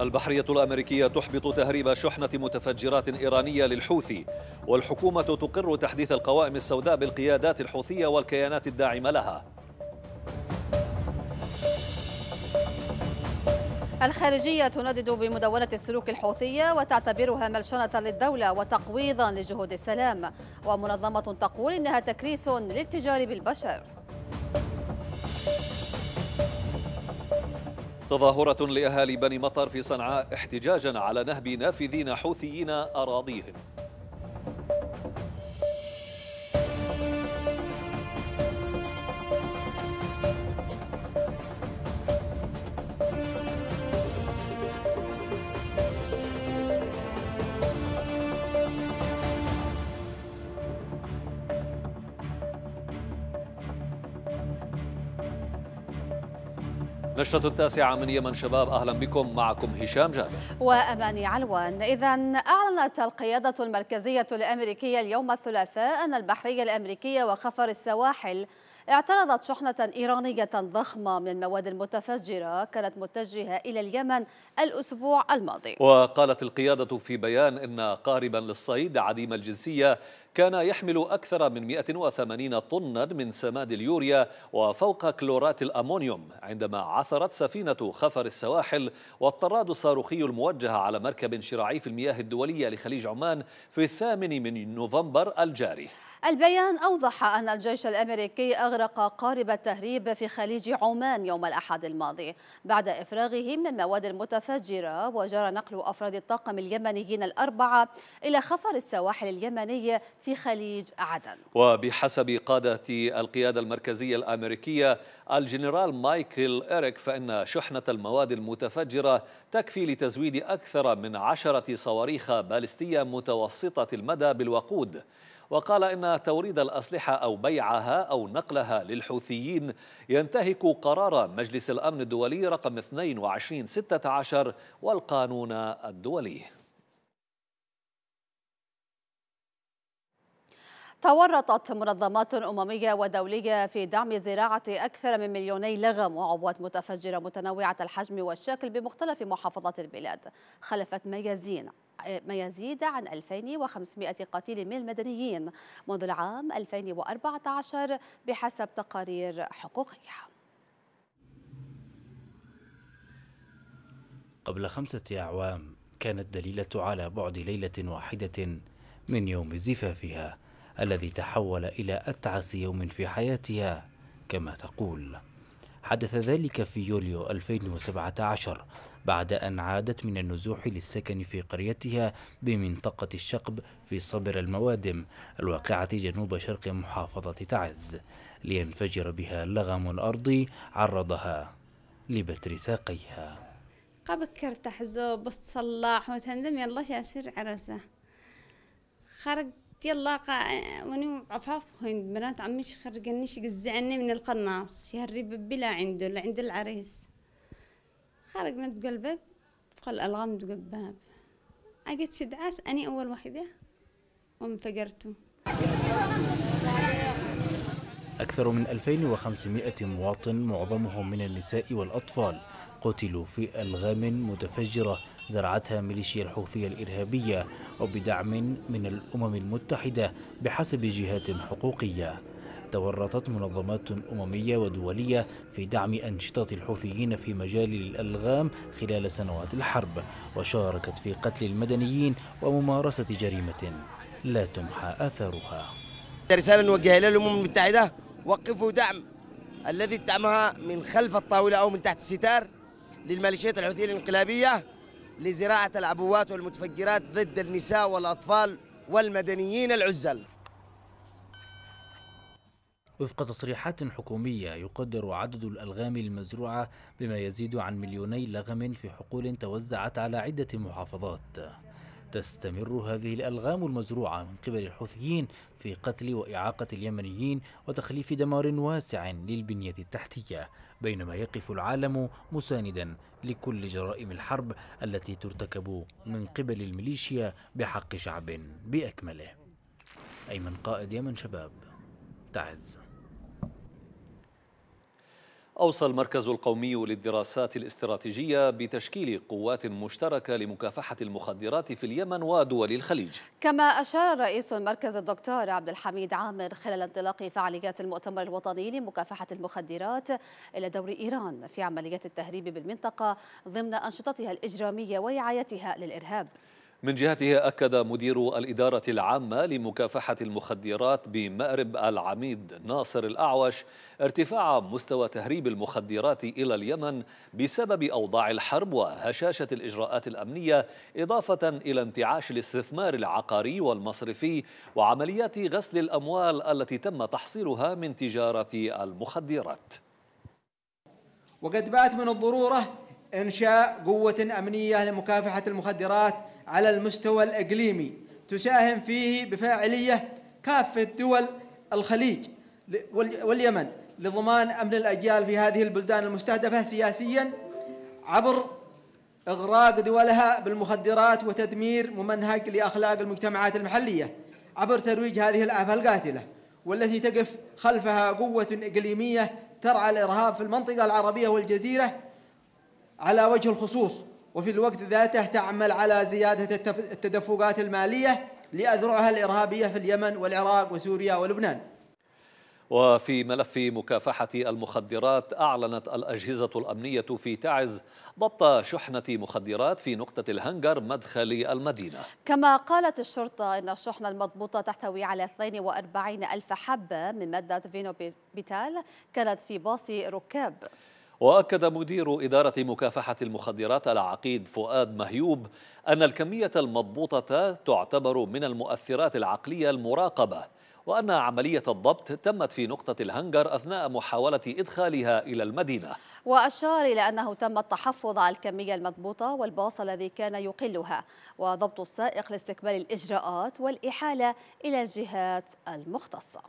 البحرية الأمريكية تحبط تهريب شحنة متفجرات إيرانية للحوثي والحكومة تقر تحديث القوائم السوداء بالقيادات الحوثية والكيانات الداعمة لها الخارجية تندد بمدونة السلوك الحوثية وتعتبرها ملشنة للدولة وتقويضا لجهود السلام ومنظمة تقول إنها تكريس للتجار بالبشر تظاهرة لأهالي بني مطر في صنعاء احتجاجا على نهب نافذين حوثيين أراضيهم نشرة التاسعة من يمن شباب أهلا بكم معكم هشام جابر وأماني علوان إذا أعلنت القيادة المركزية الأمريكية اليوم الثلاثاء أن البحرية الأمريكية وخفر السواحل اعترضت شحنة إيرانية ضخمة من المواد المتفجرة كانت متجهة إلى اليمن الأسبوع الماضي وقالت القيادة في بيان أن قاربا للصيد عديم الجنسية كان يحمل أكثر من 180 طنا من سماد اليوريا وفوق كلورات الأمونيوم عندما عثرت سفينة خفر السواحل والطراد الصاروخي الموجه على مركب شراعي في المياه الدولية لخليج عمان في الثامن من نوفمبر الجاري البيان أوضح أن الجيش الأمريكي أغرق قارب التهريب في خليج عمان يوم الأحد الماضي بعد إفراغه من مواد متفجرة وجرى نقل أفراد الطاقم اليمنيين الأربعة إلى خفر السواحل اليمني في خليج عدن وبحسب قادة القيادة المركزية الأمريكية الجنرال مايكل إريك فإن شحنة المواد المتفجرة تكفي لتزويد أكثر من عشرة صواريخ بالستية متوسطة المدى بالوقود وقال إن توريد الأسلحة أو بيعها أو نقلها للحوثيين ينتهك قرار مجلس الأمن الدولي رقم 2216 والقانون الدولي تورطت منظمات أممية ودولية في دعم زراعة أكثر من مليوني لغم وعبوات متفجرة متنوعة الحجم والشكل بمختلف محافظات البلاد خلفت ما ما يزيد عن 2500 قتيل من المدنيين منذ العام 2014 بحسب تقارير حقوقية قبل خمسة أعوام كانت دليلة على بعد ليلة واحدة من يوم زفافها الذي تحول إلى أتعس يوم في حياتها كما تقول حدث ذلك في يوليو 2017 بعد أن عادت من النزوح للسكن في قريتها بمنطقة الشقب في صبر الموادم الواقعة جنوب شرق محافظة تعز لينفجر بها اللغم الأرضي عرضها لبتر ساقيها قبكر تحزو بس صلاح وتندم يلا شاسر عرسه خرج يلا قا عفاف هين بنات عمي خرجنيش قزعني من القناص شهري ببي لا عنده لا عند العريس خرجنا دق الباب قال الغام دق الباب اجت سدعاس اني اول واحده وانفجرت أكثر من 2500 مواطن معظمهم من النساء والأطفال قتلوا في ألغام متفجرة زرعتها ميليشيا الحوثية الإرهابية وبدعم من الأمم المتحدة بحسب جهات حقوقية تورطت منظمات أممية ودولية في دعم أنشطة الحوثيين في مجال الألغام خلال سنوات الحرب وشاركت في قتل المدنيين وممارسة جريمة لا تمحى آثارها رسالة نوجهها إلى الأمم المتحدة وقفوا دعم الذي ادعمها من خلف الطاولة أو من تحت الستار للميليشيات الحوثية الانقلابية لزراعة العبوات والمتفجرات ضد النساء والأطفال والمدنيين العزل وفق تصريحات حكومية يقدر عدد الألغام المزروعة بما يزيد عن مليوني لغم في حقول توزعت على عدة محافظات تستمر هذه الألغام المزروعة من قبل الحوثيين في قتل وإعاقة اليمنيين وتخليف دمار واسع للبنية التحتية بينما يقف العالم مساندا لكل جرائم الحرب التي ترتكب من قبل الميليشيا بحق شعب بأكمله أيمن قائد يمن شباب تعز أوصى المركز القومي للدراسات الاستراتيجية بتشكيل قوات مشتركة لمكافحة المخدرات في اليمن ودول الخليج كما أشار رئيس المركز الدكتور عبد الحميد عامر خلال انطلاق فعاليات المؤتمر الوطني لمكافحة المخدرات إلى دور إيران في عمليات التهريب بالمنطقة ضمن أنشطتها الإجرامية ورعايتها للإرهاب من جهته أكد مدير الإدارة العامة لمكافحة المخدرات بمأرب العميد ناصر الأعوش ارتفاع مستوى تهريب المخدرات إلى اليمن بسبب أوضاع الحرب وهشاشة الإجراءات الأمنية إضافة إلى انتعاش الاستثمار العقاري والمصرفي وعمليات غسل الأموال التي تم تحصيلها من تجارة المخدرات وقد بات من الضرورة إنشاء قوة أمنية لمكافحة المخدرات على المستوى الإقليمي تساهم فيه بفاعلية كافة دول الخليج واليمن لضمان أمن الأجيال في هذه البلدان المستهدفة سياسيا عبر إغراق دولها بالمخدرات وتدمير ممنهج لأخلاق المجتمعات المحلية عبر ترويج هذه الآفة القاتلة والتي تقف خلفها قوة إقليمية ترعى الإرهاب في المنطقة العربية والجزيرة على وجه الخصوص وفي الوقت ذاته تعمل على زيادة التدفقات المالية لأذرعها الإرهابية في اليمن والعراق وسوريا ولبنان وفي ملف مكافحة المخدرات أعلنت الأجهزة الأمنية في تعز ضبط شحنة مخدرات في نقطة الهنجر مدخل المدينة كما قالت الشرطة أن الشحنة المضبوطة تحتوي على 42 ألف حبة من مادة فينو بيتال كانت في باص ركاب وأكد مدير إدارة مكافحة المخدرات العقيد فؤاد مهيوب أن الكمية المضبوطة تعتبر من المؤثرات العقلية المراقبة وأن عملية الضبط تمت في نقطة الهنجر أثناء محاولة إدخالها إلى المدينة وأشار إلى أنه تم التحفظ على الكمية المضبوطة والباص الذي كان يقلها وضبط السائق لاستكمال الإجراءات والإحالة إلى الجهات المختصة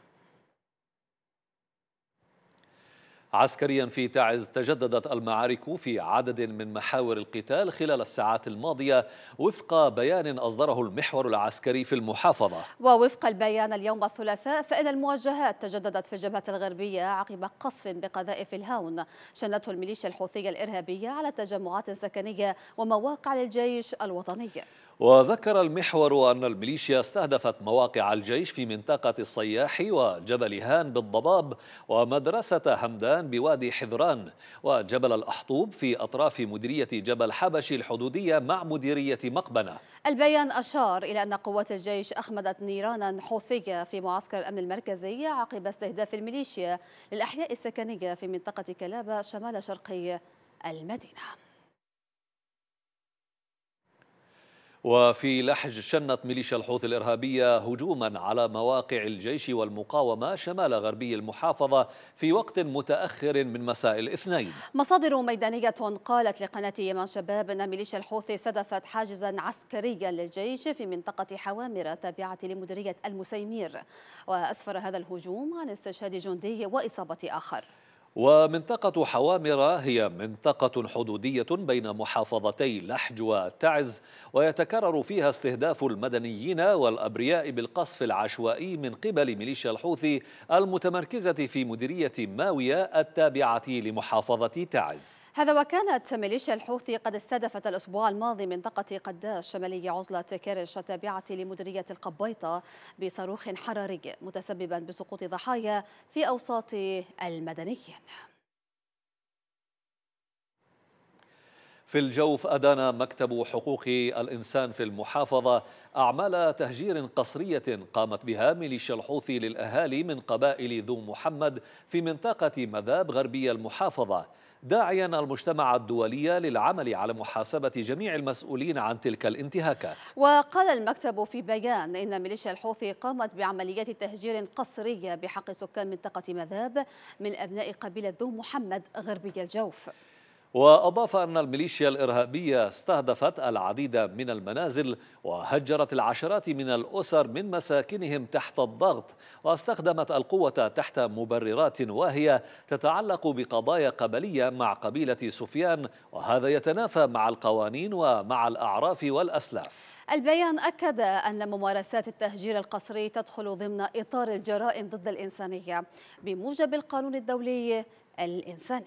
عسكريا في تعز تجددت المعارك في عدد من محاور القتال خلال الساعات الماضية وفق بيان أصدره المحور العسكري في المحافظة ووفق البيان اليوم الثلاثاء فإن المواجهات تجددت في الجبهة الغربية عقب قصف بقذائف الهاون شنته الميليشيا الحوثية الإرهابية على تجمعات سكنية ومواقع للجيش الوطني وذكر المحور أن الميليشيا استهدفت مواقع الجيش في منطقة الصياح وجبل هان بالضباب ومدرسة همدان بوادي حذران وجبل الأحطوب في أطراف مديرية جبل حبشي الحدودية مع مديرية مقبنة البيان أشار إلى أن قوات الجيش أخمدت نيرانا حوثية في معسكر الأمن المركزي عقب استهداف الميليشيا للأحياء السكنية في منطقة كلابة شمال شرقي المدينة وفي لحج شنت ميليشيا الحوثي الإرهابية هجوما على مواقع الجيش والمقاومة شمال غربي المحافظة في وقت متأخر من مساء الاثنين مصادر ميدانية قالت لقناة يمن شباب أن ميليشيا الحوثي سدفت حاجزا عسكريا للجيش في منطقة حوامر التابعة لمديرية المسيمير وأسفر هذا الهجوم عن استشهاد جندي وإصابة آخر ومنطقة حوامرة هي منطقة حدودية بين محافظتي لحج وتعز ويتكرر فيها استهداف المدنيين والأبرياء بالقصف العشوائي من قبل ميليشيا الحوثي المتمركزة في مديرية ماوية التابعة لمحافظة تعز هذا وكانت ميليشيا الحوثي قد استهدفت الأسبوع الماضي منطقة قداش شمالي عزلة كرش التابعة لمديرية القبيطة بصاروخ حراري متسببا بسقوط ضحايا في أوساط المدنيين في الجوف أدان مكتب حقوق الإنسان في المحافظة أعمال تهجير قصرية قامت بها ميليشيا الحوثي للأهالي من قبائل ذو محمد في منطقة مذاب غربية المحافظة داعيا المجتمع الدولي للعمل على محاسبة جميع المسؤولين عن تلك الانتهاكات وقال المكتب في بيان إن ميليشيا الحوثي قامت بعمليات تهجير قصرية بحق سكان منطقة مذاب من أبناء قبيلة ذو محمد غربية الجوف وأضاف أن الميليشيا الإرهابية استهدفت العديد من المنازل وهجرت العشرات من الأسر من مساكنهم تحت الضغط واستخدمت القوة تحت مبررات واهية تتعلق بقضايا قبلية مع قبيلة سفيان وهذا يتنافى مع القوانين ومع الأعراف والأسلاف البيان أكد أن ممارسات التهجير القسري تدخل ضمن إطار الجرائم ضد الإنسانية بموجب القانون الدولي الإنساني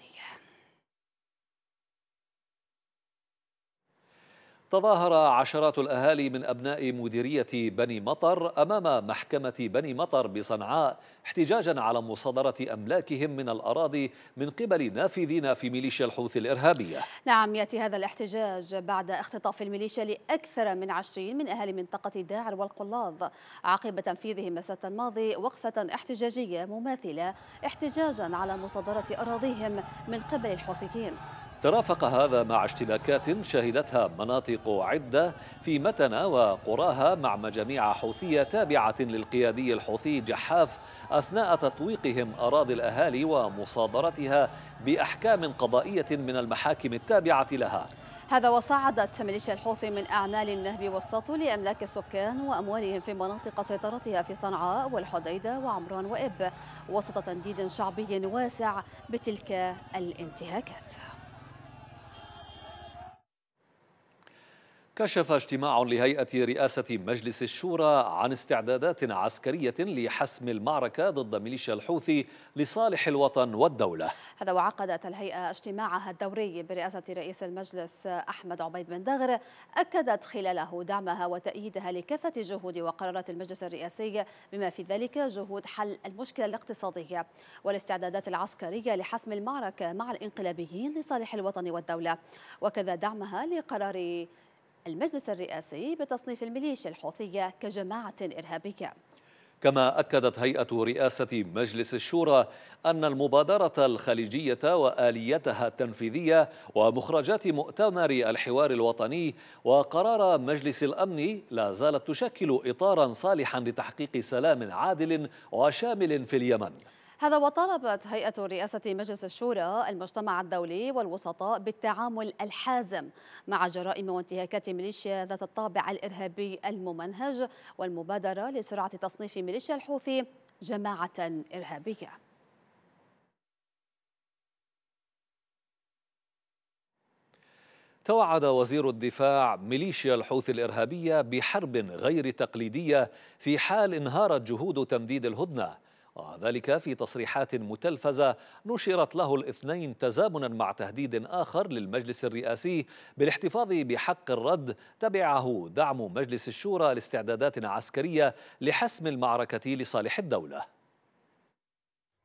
تظاهر عشرات الأهالي من أبناء مديرية بني مطر أمام محكمة بني مطر بصنعاء احتجاجا على مصادرة أملاكهم من الأراضي من قبل نافذين في ميليشيا الحوثي الإرهابية نعم يأتي هذا الاحتجاج بعد اختطاف الميليشيا لأكثر من عشرين من أهالي منطقة داعر والقلاظ عقب تنفيذهم مساء الماضي وقفة احتجاجية مماثلة احتجاجا على مصادرة أراضيهم من قبل الحوثيين ترافق هذا مع اشتباكات شهدتها مناطق عدة في متنة وقراها مع مجاميع حوثية تابعة للقيادي الحوثي جحاف أثناء تطويقهم أراضي الأهالي ومصادرتها بأحكام قضائية من المحاكم التابعة لها هذا وصعدت ميليشيا الحوثي من أعمال النهب والسطو لأملاك السكان وأموالهم في مناطق سيطرتها في صنعاء والحديدة وعمران وإب وسط تنديد شعبي واسع بتلك الانتهاكات كشف اجتماع لهيئة رئاسة مجلس الشورى عن استعدادات عسكرية لحسم المعركة ضد ميليشيا الحوثي لصالح الوطن والدولة هذا وعقدت الهيئة اجتماعها الدوري برئاسة رئيس المجلس أحمد عبيد بن دغر أكدت خلاله دعمها وتأييدها لكافة جهود وقرارات المجلس الرئاسي بما في ذلك جهود حل المشكلة الاقتصادية والاستعدادات العسكرية لحسم المعركة مع الإنقلابيين لصالح الوطن والدولة وكذا دعمها لقرار المجلس الرئاسي بتصنيف الميليشيا الحوثية كجماعة إرهابية كما أكدت هيئة رئاسة مجلس الشورى أن المبادرة الخليجية وآليتها التنفيذية ومخرجات مؤتمر الحوار الوطني وقرار مجلس الأمن لا زالت تشكل إطارا صالحا لتحقيق سلام عادل وشامل في اليمن هذا وطالبت هيئة رئاسة مجلس الشورى المجتمع الدولي والوسطاء بالتعامل الحازم مع جرائم وانتهاكات ميليشيا ذات الطابع الإرهابي الممنهج والمبادرة لسرعة تصنيف ميليشيا الحوثي جماعة إرهابية توعد وزير الدفاع ميليشيا الحوثي الإرهابية بحرب غير تقليدية في حال انهارت جهود تمديد الهدنة وذلك في تصريحات متلفزة نشرت له الاثنين تزامنا مع تهديد آخر للمجلس الرئاسي بالاحتفاظ بحق الرد تبعه دعم مجلس الشورى لاستعدادات عسكرية لحسم المعركة لصالح الدولة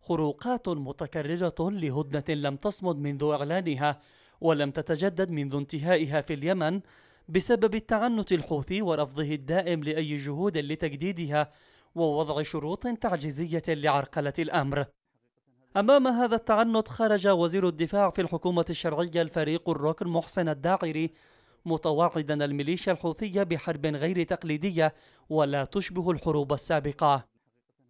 خروقات متكررة لهدنة لم تصمد منذ إعلانها ولم تتجدد منذ انتهائها في اليمن بسبب التعنت الحوثي ورفضه الدائم لأي جهود لتجديدها ووضع شروط تعجيزية لعرقلة الأمر أمام هذا التعنت خرج وزير الدفاع في الحكومة الشرعية الفريق الركن محسن الداعري متوعدا الميليشيا الحوثية بحرب غير تقليدية ولا تشبه الحروب السابقة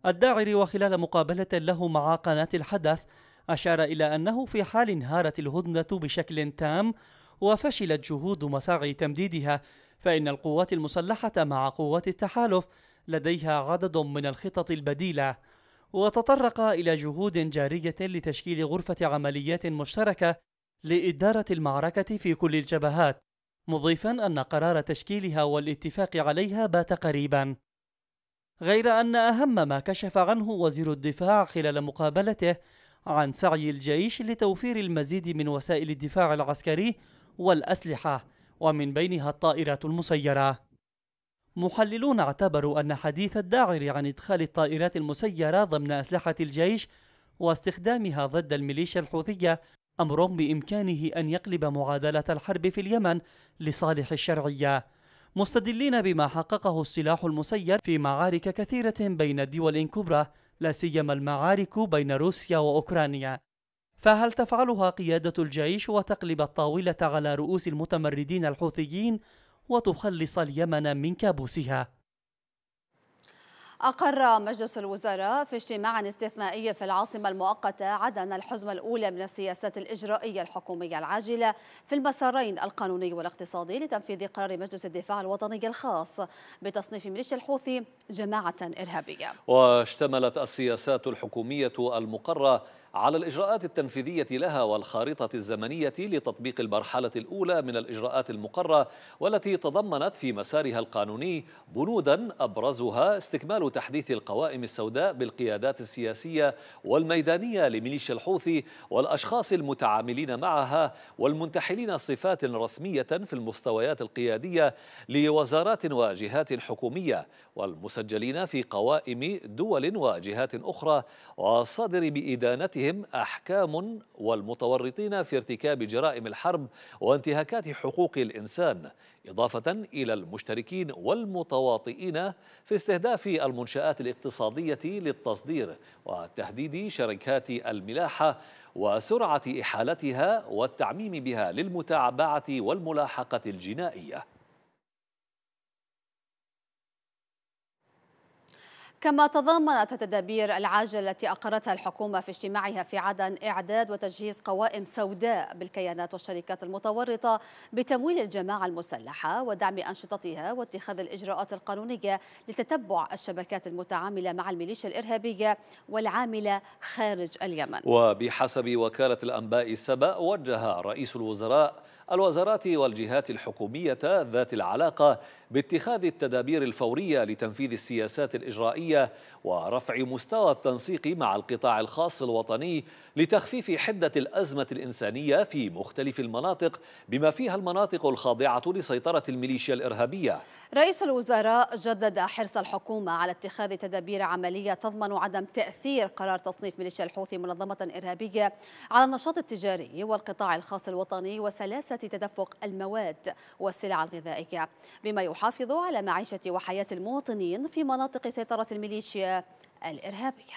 الداعري وخلال مقابلة له مع قناة الحدث أشار إلى أنه في حال انهارت الهدنة بشكل تام وفشلت جهود مساعي تمديدها فإن القوات المسلحة مع قوات التحالف لديها عدد من الخطط البديلة وتطرق إلى جهود جارية لتشكيل غرفة عمليات مشتركة لإدارة المعركة في كل الجبهات مضيفا أن قرار تشكيلها والاتفاق عليها بات قريبا غير أن أهم ما كشف عنه وزير الدفاع خلال مقابلته عن سعي الجيش لتوفير المزيد من وسائل الدفاع العسكري والأسلحة ومن بينها الطائرات المسيرة محللون اعتبروا أن حديث الداعر عن إدخال الطائرات المسيرة ضمن أسلحة الجيش واستخدامها ضد الميليشيا الحوثية أمر بإمكانه أن يقلب معادلة الحرب في اليمن لصالح الشرعية مستدلين بما حققه السلاح المسير في معارك كثيرة بين الدول الكبرى لا سيما المعارك بين روسيا وأوكرانيا فهل تفعلها قيادة الجيش وتقلب الطاولة على رؤوس المتمردين الحوثيين وتخلص اليمن من كابوسها أقر مجلس الوزراء في اجتماع استثنائي في العاصمة المؤقتة عدن الحزمة الأولى من السياسات الإجرائية الحكومية العاجلة في المسارين القانوني والاقتصادي لتنفيذ قرار مجلس الدفاع الوطني الخاص بتصنيف ميليشيا الحوثي جماعة إرهابية واشتملت السياسات الحكومية المقرة على الإجراءات التنفيذية لها والخارطة الزمنية لتطبيق المرحلة الأولى من الإجراءات المقرة والتي تضمنت في مسارها القانوني بنودا أبرزها استكمال تحديث القوائم السوداء بالقيادات السياسية والميدانية لميليشيا الحوثي والأشخاص المتعاملين معها والمنتحلين صفات رسمية في المستويات القيادية لوزارات وجهات حكومية والمسجلين في قوائم دول وجهات أخرى والصادر بإدانتهم عليهم أحكام والمتورطين في ارتكاب جرائم الحرب وانتهاكات حقوق الإنسان إضافة إلى المشتركين والمتواطئين في استهداف المنشآت الاقتصادية للتصدير وتهديد شركات الملاحة وسرعة إحالتها والتعميم بها للمتابعة والملاحقة الجنائية كما تضمنت التدابير العاجلة التي أقرتها الحكومة في اجتماعها في عدن إعداد وتجهيز قوائم سوداء بالكيانات والشركات المتورطة بتمويل الجماعة المسلحة ودعم أنشطتها واتخاذ الإجراءات القانونية لتتبع الشبكات المتعاملة مع الميليشيا الإرهابية والعاملة خارج اليمن وبحسب وكالة الأنباء سبأ وجه رئيس الوزراء الوزارات والجهات الحكومية ذات العلاقة باتخاذ التدابير الفورية لتنفيذ السياسات الإجرائية ورفع مستوى التنسيق مع القطاع الخاص الوطني لتخفيف حدة الأزمة الإنسانية في مختلف المناطق بما فيها المناطق الخاضعة لسيطرة الميليشيا الإرهابية رئيس الوزراء جدد حرص الحكومة على اتخاذ تدابير عملية تضمن عدم تأثير قرار تصنيف ميليشيا الحوثي منظمة إرهابية على النشاط التجاري والقطاع الخاص الوطني وسلاسة تدفق المواد والسلع الغذائية بما يحافظ على معيشة وحياة المواطنين في مناطق سيطرة الميليشيا الإرهابية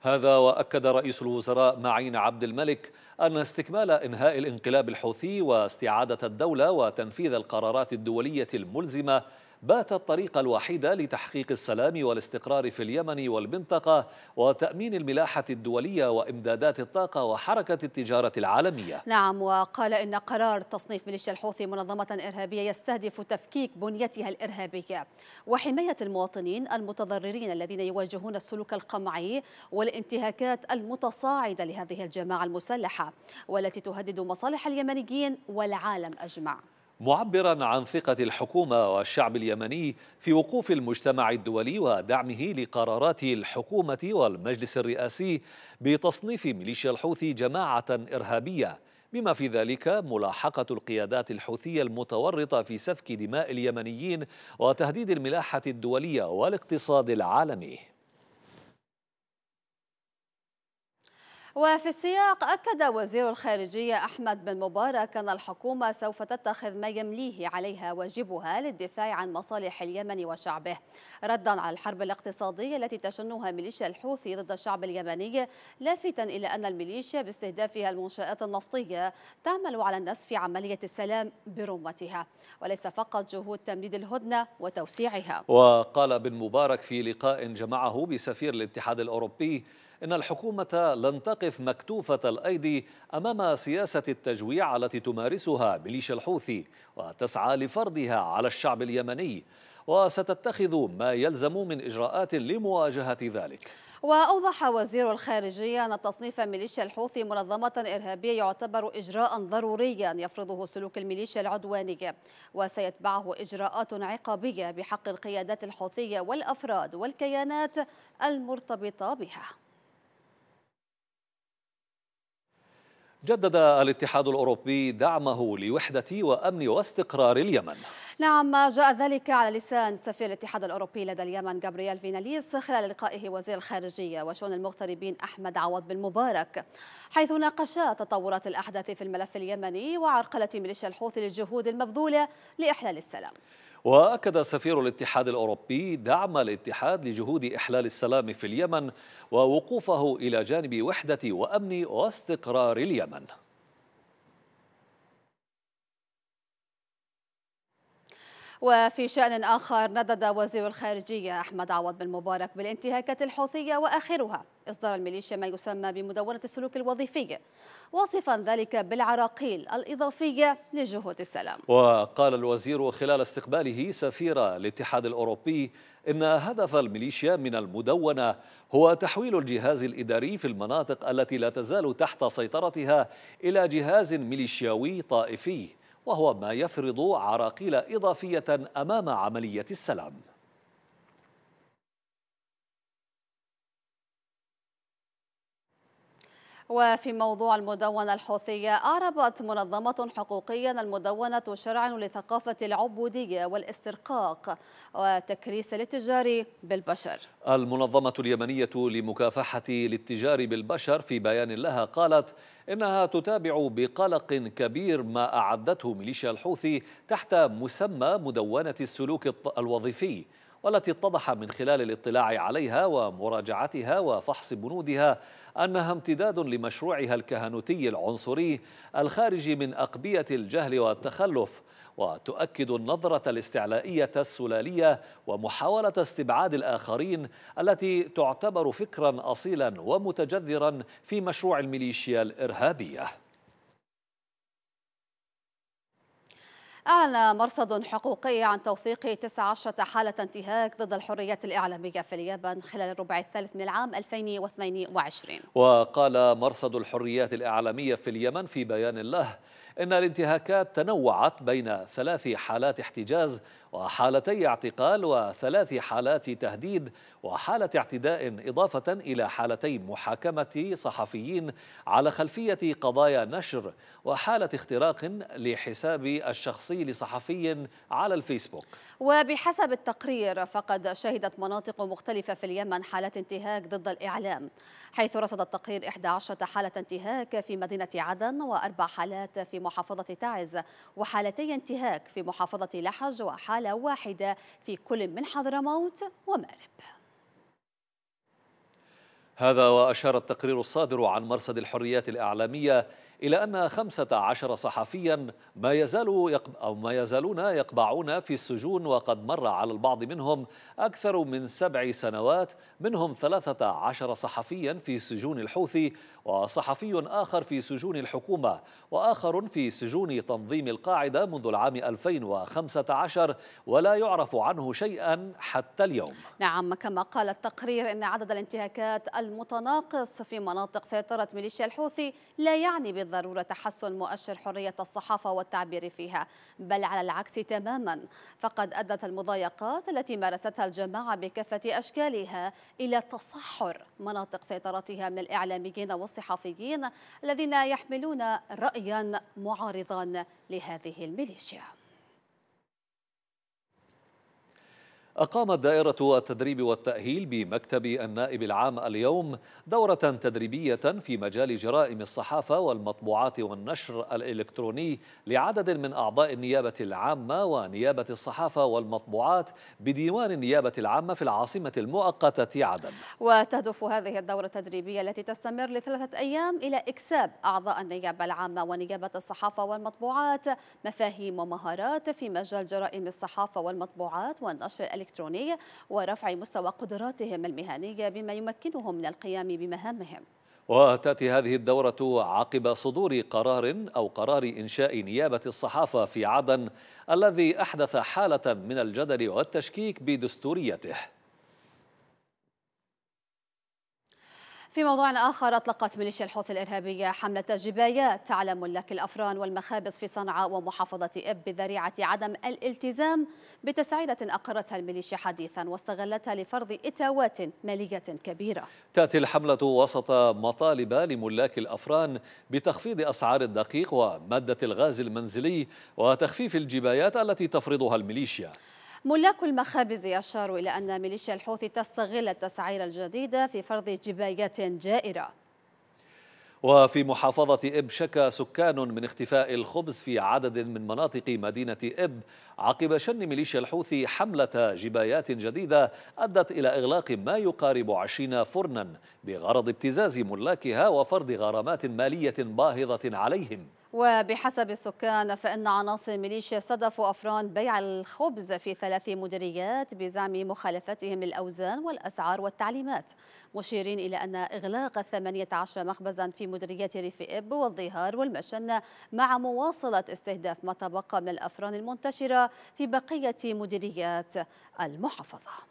هذا وأكد رئيس الوزراء معين عبد الملك أن استكمال إنهاء الانقلاب الحوثي واستعادة الدولة وتنفيذ القرارات الدولية الملزمة بات الطريقة الوحيدة لتحقيق السلام والاستقرار في اليمن والمنطقة وتأمين الملاحة الدولية وإمدادات الطاقة وحركة التجارة العالمية نعم وقال إن قرار تصنيف ميليشيا الحوثي منظمة إرهابية يستهدف تفكيك بنيتها الإرهابية وحماية المواطنين المتضررين الذين يواجهون السلوك القمعي والانتهاكات المتصاعدة لهذه الجماعة المسلحة والتي تهدد مصالح اليمنيين والعالم أجمع معبرا عن ثقة الحكومة والشعب اليمني في وقوف المجتمع الدولي ودعمه لقرارات الحكومة والمجلس الرئاسي بتصنيف ميليشيا الحوثي جماعة إرهابية بما في ذلك ملاحقة القيادات الحوثية المتورطة في سفك دماء اليمنيين وتهديد الملاحة الدولية والاقتصاد العالمي وفي السياق أكد وزير الخارجية أحمد بن مبارك أن الحكومة سوف تتخذ ما يمليه عليها واجبها للدفاع عن مصالح اليمن وشعبه ردا على الحرب الاقتصادية التي تشنها ميليشيا الحوثي ضد الشعب اليمني لافتا إلى أن الميليشيا باستهدافها المنشآت النفطية تعمل على نسف عملية السلام برمتها وليس فقط جهود تمديد الهدنة وتوسيعها وقال بن مبارك في لقاء جمعه بسفير الاتحاد الأوروبي إن الحكومة لن تقف مكتوفة الأيدي أمام سياسة التجويع التي تمارسها ميليشيا الحوثي وتسعى لفرضها على الشعب اليمني وستتخذ ما يلزم من إجراءات لمواجهة ذلك وأوضح وزير الخارجية أن تصنيف ميليشيا الحوثي منظمة إرهابية يعتبر إجراء ضروريا يفرضه سلوك الميليشيا العدوانية وسيتبعه إجراءات عقابية بحق القيادات الحوثية والأفراد والكيانات المرتبطة بها جدد الاتحاد الأوروبي دعمه لوحدة وأمن واستقرار اليمن نعم جاء ذلك على لسان سفير الاتحاد الأوروبي لدى اليمن جابرييل فيناليس خلال لقائه وزير الخارجية وشؤون المغتربين أحمد عوض بن مبارك حيث ناقشا تطورات الأحداث في الملف اليمني وعرقلة ميليشيا الحوثي للجهود المبذولة لإحلال السلام وأكد سفير الاتحاد الأوروبي دعم الاتحاد لجهود إحلال السلام في اليمن ووقوفه إلى جانب وحدة وأمن واستقرار اليمن وفي شأن آخر ندد وزير الخارجية أحمد عوض بن مبارك بالانتهاكات الحوثية وآخرها إصدار الميليشيا ما يسمى بمدونة السلوك الوظيفي واصفا ذلك بالعراقيل الإضافية لجهود السلام وقال الوزير خلال استقباله سفير الاتحاد الأوروبي إن هدف الميليشيا من المدونة هو تحويل الجهاز الإداري في المناطق التي لا تزال تحت سيطرتها إلى جهاز ميليشياوي طائفي وهو ما يفرض عراقيل إضافية أمام عملية السلام وفي موضوع المدونة الحوثية أعربت منظمة حقوقية المدونة شرعا لثقافة العبودية والاسترقاق وتكريس الاتجار بالبشر المنظمة اليمنية لمكافحة الاتجار بالبشر في بيان لها قالت إنها تتابع بقلق كبير ما أعدته ميليشيا الحوثي تحت مسمى مدونة السلوك الوظيفي والتي اتضح من خلال الاطلاع عليها ومراجعتها وفحص بنودها أنها امتداد لمشروعها الكهنوتي العنصري الخارج من أقبية الجهل والتخلف وتؤكد النظرة الاستعلائية السلالية ومحاولة استبعاد الآخرين التي تعتبر فكرا أصيلا ومتجذرا في مشروع الميليشيا الإرهابية أعلن مرصد حقوقي عن توثيق 19 حالة انتهاك ضد الحريات الإعلامية في اليابان خلال الربع الثالث من العام 2022 وقال مرصد الحريات الإعلامية في اليمن في بيان له إن الانتهاكات تنوعت بين ثلاث حالات احتجاز وحالتي اعتقال وثلاث حالات تهديد وحالة اعتداء إضافة إلى حالتي محاكمة صحفيين على خلفية قضايا نشر وحالة اختراق لحساب الشخصي لصحفي على الفيسبوك وبحسب التقرير فقد شهدت مناطق مختلفة في اليمن حالة انتهاك ضد الإعلام حيث رصد التقرير 11 حالة انتهاك في مدينة عدن وأربع حالات في محافظة تعز وحالتي انتهاك في محافظة لحج وحالة واحدة في كل من حضرموت ومأرب هذا وأشار التقرير الصادر عن مرصد الحريات الإعلامية إلى أن 15 صحفيا ما يزال يقب أو ما يزالون يقبعون في السجون وقد مر على البعض منهم أكثر من سبع سنوات منهم 13 صحفيا في سجون الحوثي وصحفي آخر في سجون الحكومة وآخر في سجون تنظيم القاعدة منذ العام 2015 ولا يعرف عنه شيئا حتى اليوم نعم كما قال التقرير أن عدد الانتهاكات المتناقص في مناطق سيطرة ميليشيا الحوثي لا يعني بالضرورة تحسن مؤشر حرية الصحافة والتعبير فيها بل على العكس تماما فقد أدت المضايقات التي مارستها الجماعة بكافة أشكالها إلى تصحر مناطق سيطرتها من الإعلاميين والصحفيين الصحفيين الذين يحملون رأيا معارضا لهذه الميليشيا أقامت دائرة التدريب والتأهيل بمكتب النائب العام اليوم دورة تدريبية في مجال جرائم الصحافة والمطبوعات والنشر الإلكتروني لعدد من أعضاء النيابة العامة ونيابة الصحافة والمطبوعات بديوان النيابة العامة في العاصمة المؤقتة عدن وتهدف هذه الدورة التدريبية التي تستمر لثلاثة أيام إلى إكساب أعضاء النيابة العامة ونيابة الصحافة والمطبوعات مفاهيم ومهارات في مجال جرائم الصحافة والمطبوعات والنشر الإلكتروني الإلكتروني ورفع مستوى قدراتهم المهنية بما يمكنهم من القيام بمهامهم وتأتي هذه الدورة عقب صدور قرار أو قرار إنشاء نيابة الصحافة في عدن الذي أحدث حالة من الجدل والتشكيك بدستوريته في موضوع آخر أطلقت ميليشيا الحوثي الإرهابية حملة جبايات على ملاك الأفران والمخابز في صنعاء ومحافظة إب بذريعة عدم الالتزام بتسعيرة أقرتها الميليشيا حديثا واستغلتها لفرض إتاوات مالية كبيرة تأتي الحملة وسط مطالب لملاك الأفران بتخفيض أسعار الدقيق ومادة الغاز المنزلي وتخفيف الجبايات التي تفرضها الميليشيا ملاك المخابز يشار إلى أن ميليشيا الحوثي تستغل التسعير الجديدة في فرض جبايات جائرة وفي محافظة إب شكا سكان من اختفاء الخبز في عدد من مناطق مدينة إب عقب شن ميليشيا الحوثي حملة جبايات جديدة أدت إلى إغلاق ما يقارب عشرين فرنا بغرض ابتزاز ملاكها وفرض غرامات مالية باهظة عليهم وبحسب السكان فإن عناصر ميليشيا صدفوا أفران بيع الخبز في ثلاث مديريات بزعم مخالفتهم للأوزان والأسعار والتعليمات مشيرين إلى أن إغلاق 18 مخبزا في مديريات ريف إب والظهار والمشنة مع مواصلة استهداف ما تبقى من الأفران المنتشرة في بقية مديريات المحافظة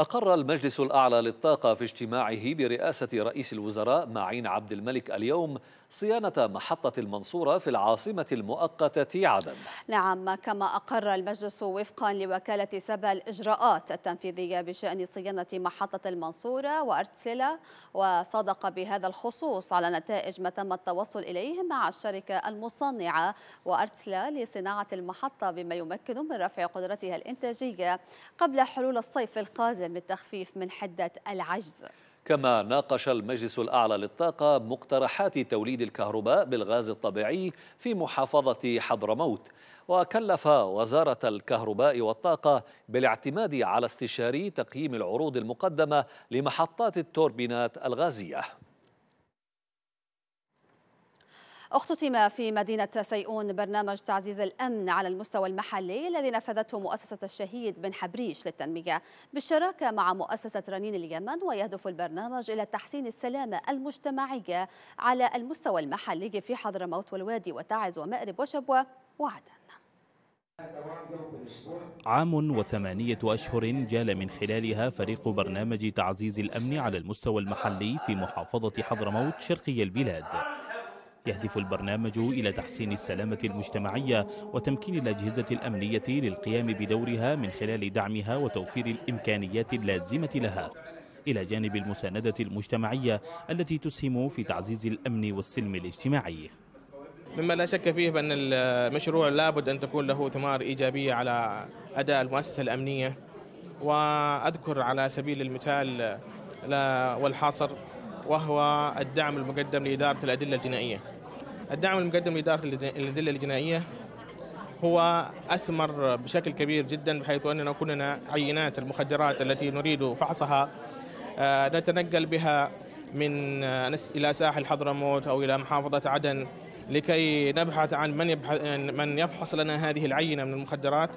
أقر المجلس الأعلى للطاقة في اجتماعه برئاسة رئيس الوزراء معين عبد الملك اليوم صيانة محطة المنصورة في العاصمة المؤقتة عدن نعم كما أقر المجلس وفقا لوكالة سبا الإجراءات التنفيذية بشأن صيانة محطة المنصورة وأرتسلة وصدق بهذا الخصوص على نتائج ما تم التوصل إليه مع الشركة المصنعة وأرتسلة لصناعة المحطة بما يمكن من رفع قدرتها الإنتاجية قبل حلول الصيف القادم التخفيف من حدة العجز كما ناقش المجلس الأعلى للطاقة مقترحات توليد الكهرباء بالغاز الطبيعي في محافظة حضرموت وكلف وزارة الكهرباء والطاقة بالاعتماد على استشاري تقييم العروض المقدمة لمحطات التوربينات الغازية اختتم في مدينة سيئون برنامج تعزيز الأمن على المستوى المحلي الذي نفذته مؤسسة الشهيد بن حبريش للتنمية بالشراكة مع مؤسسة رنين اليمن ويهدف البرنامج إلى تحسين السلامة المجتمعية على المستوى المحلي في حضرموت والوادي وتعز ومأرب وشبوة وعدن عام وثمانية أشهر جال من خلالها فريق برنامج تعزيز الأمن على المستوى المحلي في محافظة حضرموت شرقي البلاد يهدف البرنامج إلى تحسين السلامة المجتمعية وتمكين الأجهزة الأمنية للقيام بدورها من خلال دعمها وتوفير الإمكانيات اللازمة لها إلى جانب المساندة المجتمعية التي تسهم في تعزيز الأمن والسلم الاجتماعي مما لا شك فيه بأن المشروع لابد أن تكون له ثمار إيجابية على أداء المؤسسة الأمنية وأذكر على سبيل المثال والحصر وهو الدعم المقدم لإدارة الأدلة الجنائية الدعم المقدم لإدارة الأدلة الجنائية هو أثمر بشكل كبير جدا بحيث أننا كلنا عينات المخدرات التي نريد فحصها آه، نتنقل بها من آه، إلى ساحل حضرموت أو إلى محافظة عدن لكي نبحث عن من, من يفحص لنا هذه العينة من المخدرات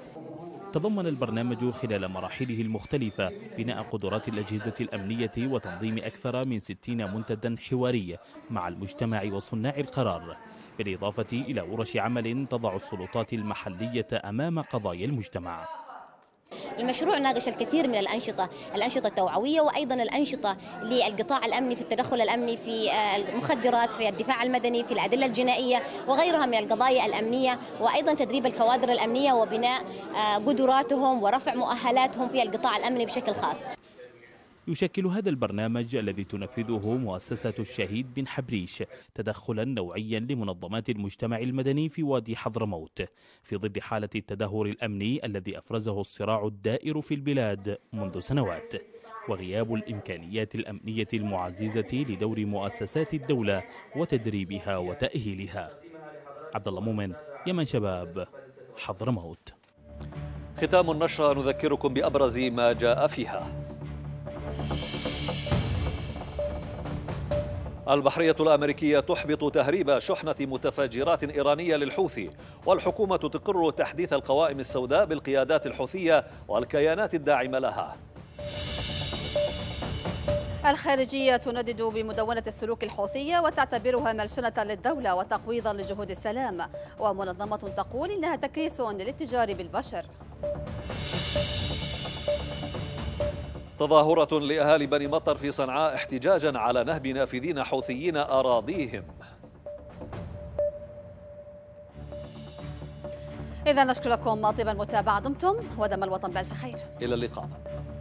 تضمن البرنامج خلال مراحله المختلفة بناء قدرات الأجهزة الأمنية وتنظيم أكثر من 60 منتدا حواري مع المجتمع وصناع القرار بالإضافة إلى ورش عمل تضع السلطات المحلية أمام قضايا المجتمع المشروع ناقش الكثير من الأنشطة الأنشطة التوعوية وأيضا الأنشطة للقطاع الأمني في التدخل الأمني في آه، المخدرات في الدفاع المدني في الأدلة الجنائية وغيرها من القضايا الأمنية وأيضا تدريب الكوادر الأمنية وبناء آه، قدراتهم ورفع مؤهلاتهم في القطاع الأمني بشكل خاص يشكل هذا البرنامج الذي تنفذه مؤسسة الشهيد بن حبريش تدخلا نوعيا لمنظمات المجتمع المدني في وادي حضرموت في ظل حالة التدهور الأمني الذي أفرزه الصراع الدائر في البلاد منذ سنوات وغياب الإمكانيات الأمنية المعززة لدور مؤسسات الدولة وتدريبها وتأهيلها عبد الله مؤمن يمن شباب حضرموت ختام النشرة نذكركم بأبرز ما جاء فيها البحرية الأمريكية تحبط تهريب شحنة متفجرات إيرانية للحوثي والحكومة تقر تحديث القوائم السوداء بالقيادات الحوثية والكيانات الداعمة لها الخارجية تندد بمدونة السلوك الحوثية وتعتبرها ملشنة للدولة وتقويضا لجهود السلام ومنظمة تقول إنها تكريس للتجار بالبشر تظاهرة لأهالي بني مطر في صنعاء احتجاجا على نهب نافذين حوثيين أراضيهم إذا نشكركم طيب المتابعة دمتم ودم الوطن بألف خير إلى اللقاء